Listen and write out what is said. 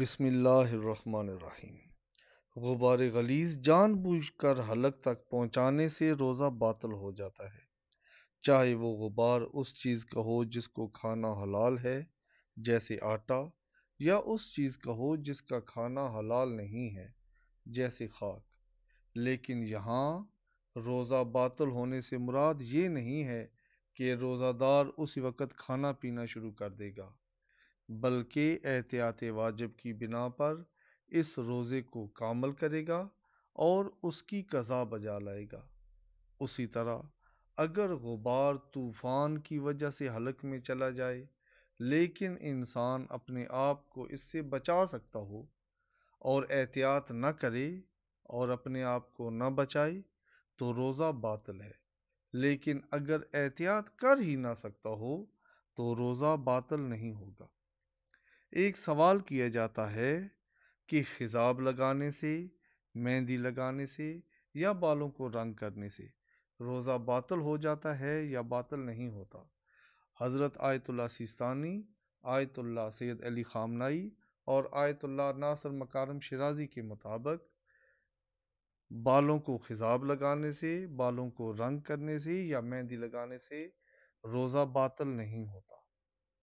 बिसमीम गुबार गलीज जानबूझकर हलक तक पहुँचाने से रोज़ा बातल हो जाता है चाहे वो गुबार उस चीज़ का हो जिसको खाना हलाल है जैसे आटा या उस चीज़ का हो जिसका खाना हलाल नहीं है जैसे खाक लेकिन यहाँ रोज़ा बातल होने से मुराद ये नहीं है कि रोज़ादार उसी वक़्त खाना पीना शुरू कर देगा बल्कि एहतियात वाजिब की बिना पर इस रोज़े को कामल करेगा और उसकी कज़ा बजा लाएगा उसी तरह अगर गुबार तूफ़ान की वजह से हलक में चला जाए लेकिन इंसान अपने आप को इससे बचा सकता हो और एहतियात न करे और अपने आप को न बचाए तो रोज़ा बातल है लेकिन अगर एहतियात कर ही ना सकता हो तो रोज़ा बातल नहीं होगा एक सवाल किया जाता है कि हिजाब लगाने से मेहंदी लगाने से या बालों को रंग करने से रोज़ा बातल हो जाता है या बातल नहीं होता हज़रत Ayatollah Sistani Ayatollah Sayed Ali Khamenei और आयतुल्ला नासर मकारम शराजी के मुताबिक बालों को खिजाब लगाने से बालों को रंग करने से या मेहंदी लगाने से रोज़ा बातल नहीं होता